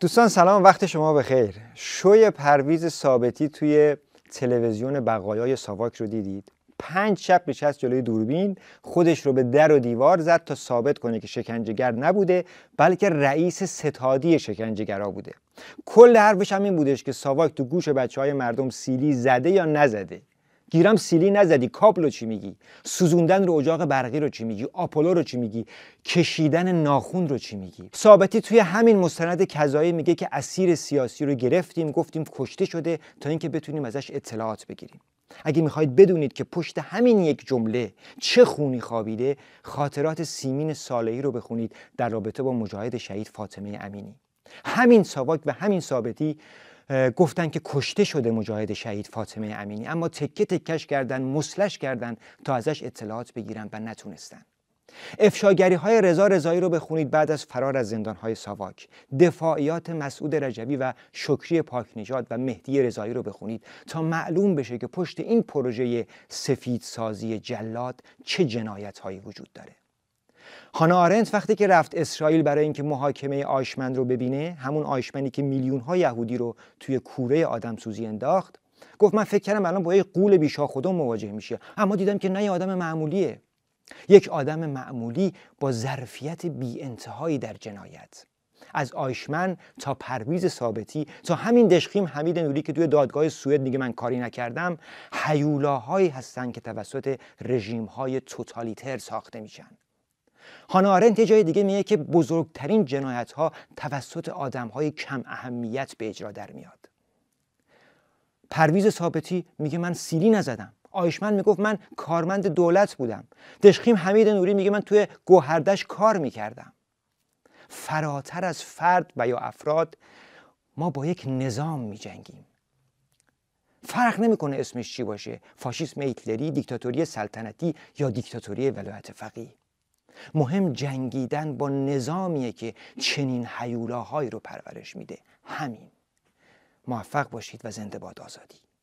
دوستان سلام وقت شما بخیر شوی پرویز ثابتی توی تلویزیون بقایای ساواک رو دیدید پنج شب نشست جلوی دوربین خودش رو به در و دیوار زد تا ثابت کنه که شکنجهگر نبوده بلکه رئیس ستادی شکنجهگرا بوده کل حرفش هم این بودش که ساواک تو گوش بچه های مردم سیلی زده یا نزده گیرم سیلی نزدی رو چی میگی سوزوندن رو اجاق برقی رو چی میگی آپولو رو چی میگی کشیدن ناخون رو چی میگی ثابتی توی همین مستند کذایی میگه که اسیر سیاسی رو گرفتیم گفتیم کشته شده تا اینکه بتونیم ازش اطلاعات بگیریم اگه میخواید بدونید که پشت همین یک جمله چه خونی خوابیده خاطرات سیمین سالهی رو بخونید در رابطه با مجاهد شهید فاطمه امینی همین ساواک و همین ثابتی گفتن که کشته شده مجاهد شهید فاطمه امینی اما تکه تکش کردن مسلش کردن تا ازش اطلاعات بگیرن و نتونستن افشاگری های رضا رضایی رو بخونید بعد از فرار از زندان های ساواک دفاعیات مسعود رجبی و شکری پاک و مهدی رضایی رو بخونید تا معلوم بشه که پشت این پروژه سفید سازی جلاد چه جنایت هایی وجود داره هانا آرنت وقتی که رفت اسرائیل برای اینکه محاکمه آیشمند رو ببینه همون آشمنی که میلیون ها یهودی رو توی کوره سوزی انداخت گفت من فکر کردم الان با یه قول بیشا خودم مواجه میشه اما دیدم که نه یه آدم معمولیه یک آدم معمولی با ظرفیت بی انتهایی در جنایت از آیشمن تا پرویز ثابتی تا همین دشخیم حمید نوری که توی دادگاه سوئد میگه من کاری نکردم هیولاهایی هستند که توسط رژیم‌های توتالیتر ساخته میشن هانا آرنت یه جای دیگه میگه که بزرگترین جنایت ها توسط آدم های کم اهمیت به اجرا در میاد پرویز ثابتی میگه من سیلی نزدم آیشمن میگفت من کارمند دولت بودم دشخیم حمید نوری میگه من توی گوهردش کار میکردم فراتر از فرد و یا افراد ما با یک نظام میجنگیم فرق نمیکنه اسمش چی باشه فاشیسم ایتلری، دیکتاتوری سلطنتی یا دیکتاتوری ولایت فقیه مهم جنگیدن با نظامیه که چنین حیولاهایی رو پرورش میده همین موفق باشید و زنده باد آزادی